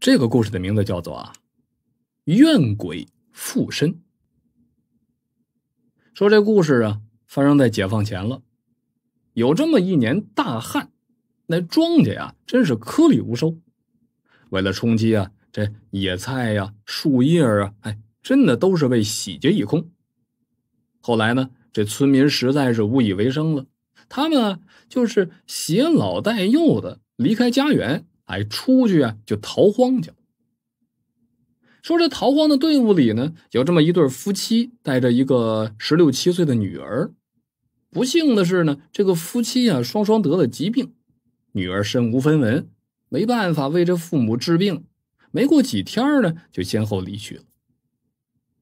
这个故事的名字叫做啊，怨鬼附身。说这故事啊，发生在解放前了。有这么一年大旱，那庄稼呀，真是颗粒无收。为了充饥啊，这野菜呀、树叶啊，哎，真的都是被洗劫一空。后来呢，这村民实在是无以为生了，他们啊，就是携老带幼的离开家园。哎，出去啊，就逃荒去。说这逃荒的队伍里呢，有这么一对夫妻，带着一个十六七岁的女儿。不幸的是呢，这个夫妻啊，双双得了疾病，女儿身无分文，没办法为这父母治病。没过几天呢，就先后离去了。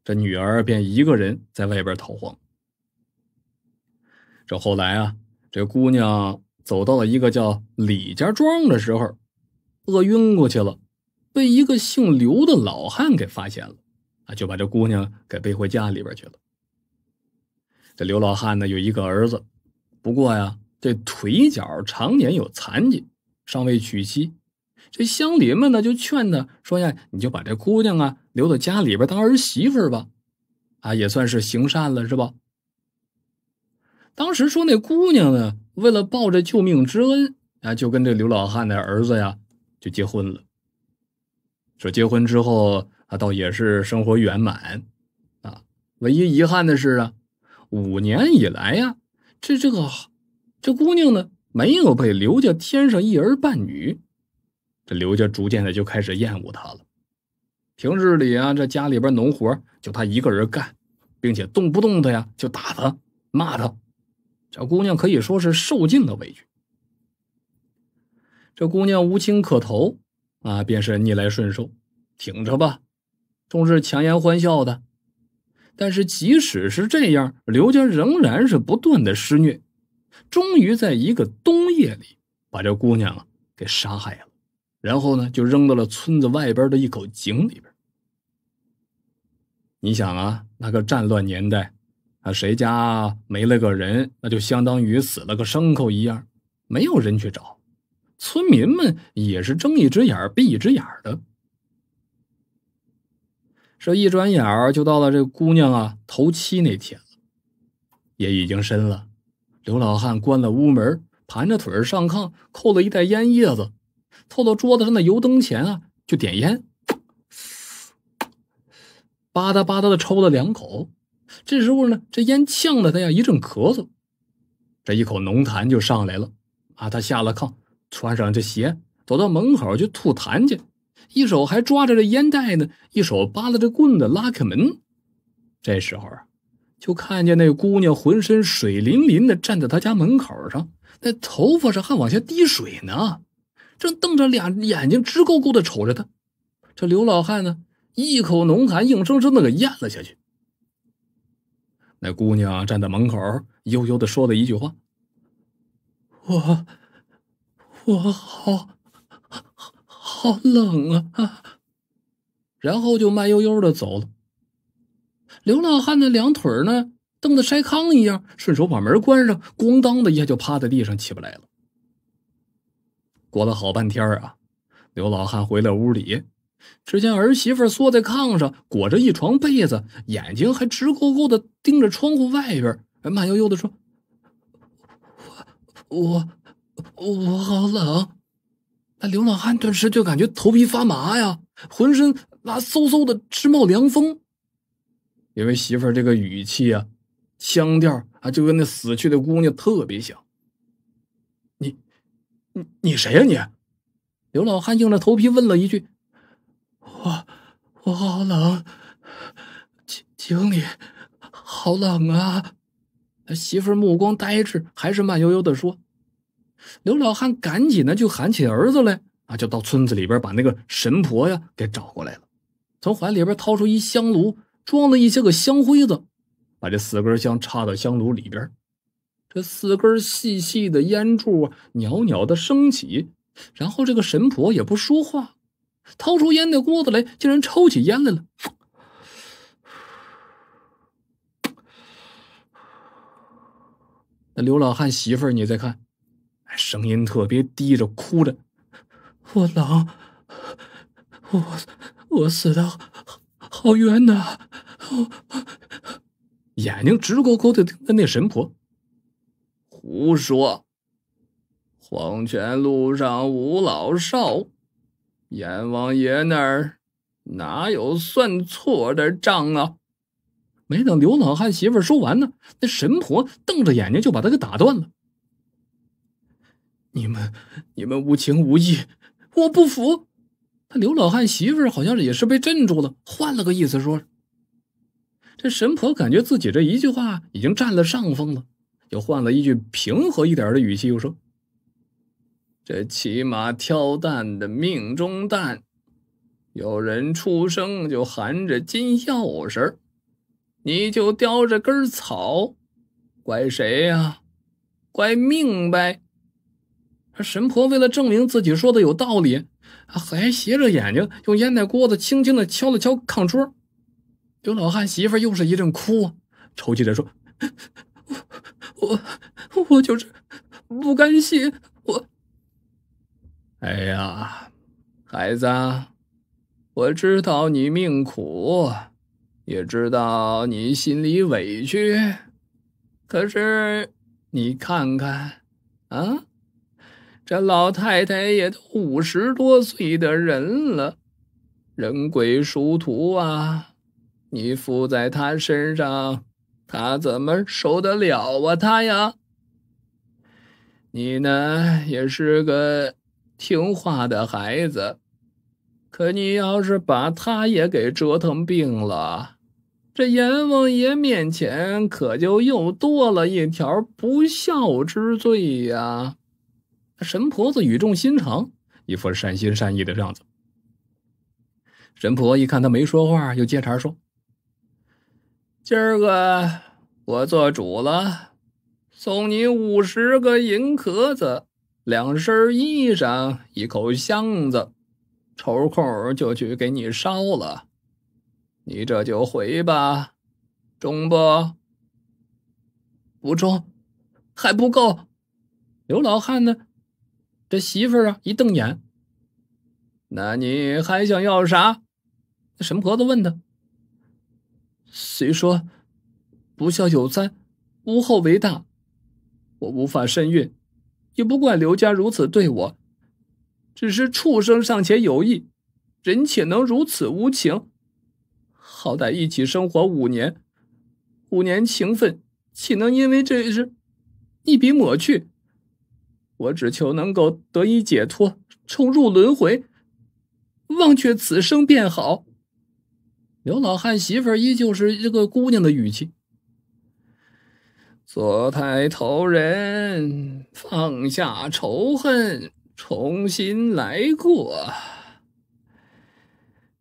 这女儿便一个人在外边逃荒。这后来啊，这姑娘走到了一个叫李家庄的时候。饿晕过去了，被一个姓刘的老汉给发现了，啊，就把这姑娘给背回家里边去了。这刘老汉呢有一个儿子，不过呀，这腿脚常年有残疾，尚未娶妻。这乡邻们呢就劝他说呀：“你就把这姑娘啊留在家里边当儿媳妇吧，啊，也算是行善了，是吧？”当时说那姑娘呢，为了报这救命之恩，啊，就跟这刘老汉的儿子呀。就结婚了，说结婚之后啊，倒也是生活圆满啊。唯一遗憾的是啊，五年以来呀，这这个这姑娘呢，没有被刘家添上一儿半女，这刘家逐渐的就开始厌恶她了。平日里啊，这家里边农活就她一个人干，并且动不动的呀就打她骂她，这姑娘可以说是受尽了委屈。这姑娘无亲可投，啊，便是逆来顺受，挺着吧，终是强颜欢笑的。但是即使是这样，刘家仍然是不断的施虐。终于在一个冬夜里，把这姑娘啊给杀害了，然后呢就扔到了村子外边的一口井里边。你想啊，那个战乱年代，啊，谁家没了个人，那就相当于死了个牲口一样，没有人去找。村民们也是睁一只眼闭一只眼的。这一转眼儿就到了这姑娘啊头七那天了，也已经深了。刘老汉关了屋门，盘着腿上炕，扣了一袋烟叶子，凑到桌子上的油灯前啊，就点烟，吧嗒吧嗒的抽了两口。这时候呢，这烟呛的他呀，一阵咳嗽，这一口浓痰就上来了啊，他下了炕。穿上这鞋，走到门口就吐痰去，一手还抓着这烟袋呢，一手扒拉着棍子拉开门。这时候啊，就看见那姑娘浑身水淋淋的站在他家门口上，那头发上还往下滴水呢，正瞪着俩眼睛直勾勾的瞅着他。这刘老汉呢，一口浓痰硬生生的给咽了下去。那姑娘站在门口，悠悠的说了一句话：“我。”我好，好，好冷啊！然后就慢悠悠的走了。流浪汉的两腿呢，蹬得筛糠一样，顺手把门关上，咣当的一下就趴在地上起不来了。过了好半天啊，刘老汉回到屋里，只见儿媳妇缩在炕上，裹着一床被子，眼睛还直勾勾的盯着窗户外边，慢悠悠的说：“我，我。”我好冷，那刘老汉顿时就感觉头皮发麻呀，浑身那嗖嗖的直冒凉风。因为媳妇儿这个语气啊，腔调啊，就跟那死去的姑娘特别像。你，你你谁呀？你，刘老汉硬着头皮问了一句：“我，我好冷，经经理，好冷啊！”媳妇儿目光呆滞，还是慢悠悠的说。刘老汉赶紧呢，就喊起儿子来，啊，就到村子里边把那个神婆呀给找过来了。从怀里边掏出一香炉，装了一些个香灰子，把这四根香插到香炉里边。这四根细细的烟柱袅袅的升起，然后这个神婆也不说话，掏出烟袋锅子来，竟然抽起烟来了。那刘老汉媳妇儿，你再看。声音特别低着，哭着：“我冷，我我死的好好冤呐！”眼睛直勾勾的盯着那神婆。胡说！黄泉路上无老少，阎王爷那儿哪有算错的账啊？没等刘老汉媳妇说完呢，那神婆瞪着眼睛就把他给打断了。你们，你们无情无义，我不服。他刘老汉媳妇儿好像也是被镇住了，换了个意思说。这神婆感觉自己这一句话已经占了上风了，又换了一句平和一点的语气，又说：“这骑马挑担的命中担，有人出生就含着金钥匙，你就叼着根草，怪谁呀？怪命呗。”神婆为了证明自己说的有道理，还斜着眼睛用烟袋锅子轻轻的敲了敲炕桌。刘老汉媳妇又是一阵哭，抽泣着说：“我我我就是不甘心我。”哎呀，孩子，我知道你命苦，也知道你心里委屈，可是你看看，啊！这老太太也都五十多岁的人了，人鬼殊途啊！你附在她身上，她怎么受得了啊？她呀，你呢也是个听话的孩子，可你要是把她也给折腾病了，这阎王爷面前可就又多了一条不孝之罪呀！神婆子语重心长，一副善心善意的样子。神婆一看他没说话，又接茬说：“今儿个我做主了，送你五十个银壳子，两身衣裳，一口箱子，抽空就去给你烧了。你这就回吧，中不？不中，还不够。刘老汉呢？”这媳妇儿啊，一瞪眼。那你还想要啥？那神婆子问他。虽说不孝有三，无后为大。我无法身孕，也不怪刘家如此对我。只是畜生尚且有意，人且能如此无情？好歹一起生活五年，五年情分，岂能因为这事一笔抹去？我只求能够得以解脱，重入轮回，忘却此生便好。刘老汉媳妇依旧是一个姑娘的语气：“做太头人，放下仇恨，重新来过。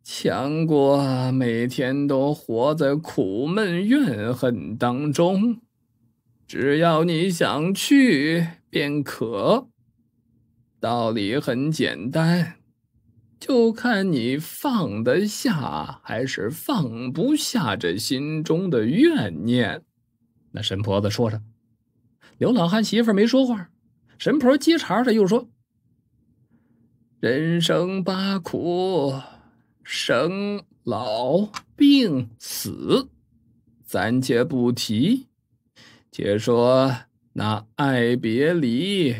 强国每天都活在苦闷怨恨当中。只要你想去。”便可，道理很简单，就看你放得下还是放不下这心中的怨念。那神婆子说着，刘老汉媳妇没说话。神婆接茬的又说：“人生八苦，生老病死，暂且不提，且说。”那爱别离，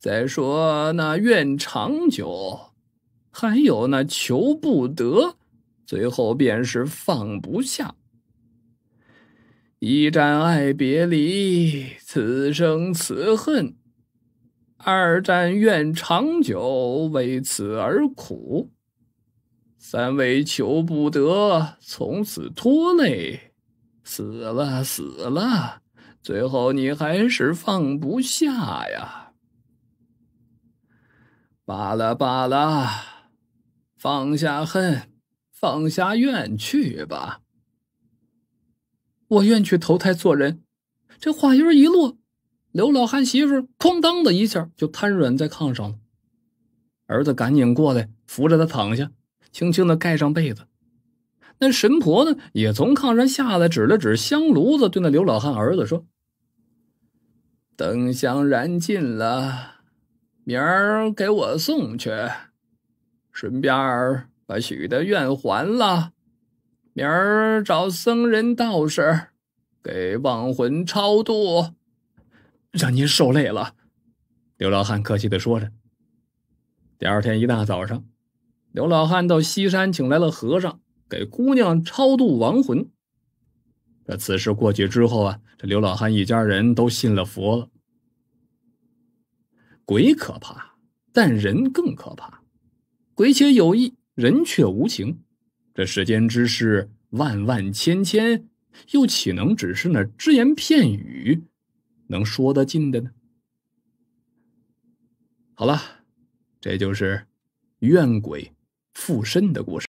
再说那愿长久，还有那求不得，最后便是放不下。一战爱别离，此生此恨；二战愿长久，为此而苦；三为求不得，从此拖累。死了，死了。最后你还是放不下呀，罢了罢了，放下恨，放下怨去吧。我愿去投胎做人。这话音一落，刘老汉媳妇哐当的一下就瘫软在炕上了。儿子赶紧过来扶着他躺下，轻轻的盖上被子。那神婆呢，也从炕上下来，指了指香炉子，对那刘老汉儿子说。灯香燃尽了，明儿给我送去，顺便把许的愿还了。明儿找僧人道士，给亡魂超度。让您受累了，刘老汉客气的说着。第二天一大早上，刘老汉到西山请来了和尚，给姑娘超度亡魂。这此事过去之后啊，这刘老汉一家人都信了佛了。鬼可怕，但人更可怕。鬼且有意，人却无情。这世间之事，万万千千，又岂能只是那只言片语，能说得尽的呢？好了，这就是怨鬼附身的故事。